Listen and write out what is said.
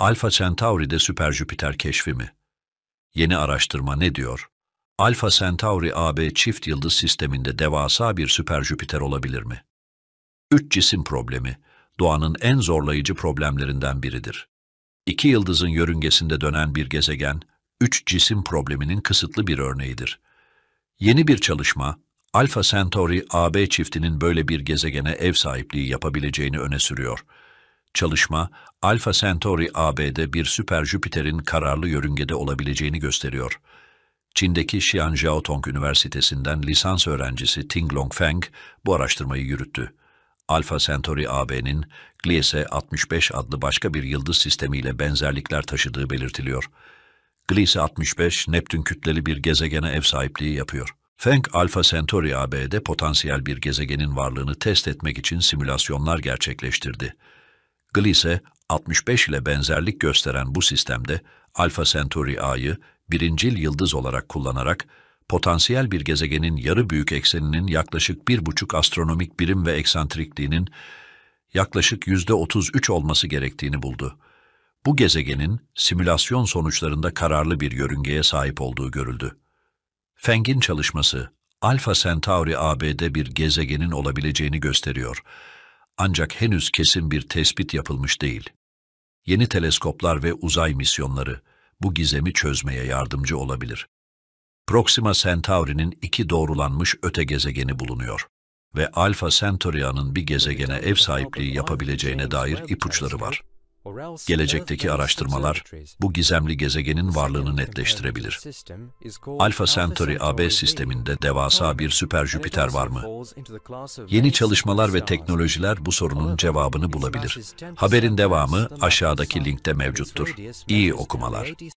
Alfa Centauri'de Süper Jüpiter keşfi mi? Yeni araştırma ne diyor? Alfa Centauri AB çift yıldız sisteminde devasa bir süper Jüpiter olabilir mi? Üç cisim problemi, doğanın en zorlayıcı problemlerinden biridir. İki yıldızın yörüngesinde dönen bir gezegen, üç cisim probleminin kısıtlı bir örneğidir. Yeni bir çalışma, Alfa Centauri AB çiftinin böyle bir gezegene ev sahipliği yapabileceğini öne sürüyor. Çalışma, Alpha Centauri AB'de bir süper Jüpiter'in kararlı yörüngede olabileceğini gösteriyor. Çin'deki Xi'an Jiaotong Üniversitesi'nden lisans öğrencisi Ting Longfeng bu araştırmayı yürüttü. Alpha Centauri AB'nin Gliese 65 adlı başka bir yıldız sistemiyle benzerlikler taşıdığı belirtiliyor. Gliese 65, Neptün kütleli bir gezegene ev sahipliği yapıyor. Feng Alpha Centauri AB'de potansiyel bir gezegenin varlığını test etmek için simülasyonlar gerçekleştirdi. Gliese 65 ile benzerlik gösteren bu sistemde Alfa Centauri A'yı birincil yıldız olarak kullanarak potansiyel bir gezegenin yarı büyük ekseninin yaklaşık 1,5 astronomik birim ve eksantrikliğinin yaklaşık %33 olması gerektiğini buldu. Bu gezegenin simülasyon sonuçlarında kararlı bir yörüngeye sahip olduğu görüldü. Feng'in çalışması, Alfa Centauri AB'de bir gezegenin olabileceğini gösteriyor ancak henüz kesin bir tespit yapılmış değil. Yeni teleskoplar ve uzay misyonları bu gizemi çözmeye yardımcı olabilir. Proxima Centauri'nin iki doğrulanmış öte gezegeni bulunuyor ve Alpha Centauri'nin bir gezegene ev sahipliği yapabileceğine dair ipuçları var. Gelecekteki araştırmalar bu gizemli gezegenin varlığını netleştirebilir. Alpha Centauri AB sisteminde devasa bir süper Jüpiter var mı? Yeni çalışmalar ve teknolojiler bu sorunun cevabını bulabilir. Haberin devamı aşağıdaki linkte mevcuttur. İyi okumalar.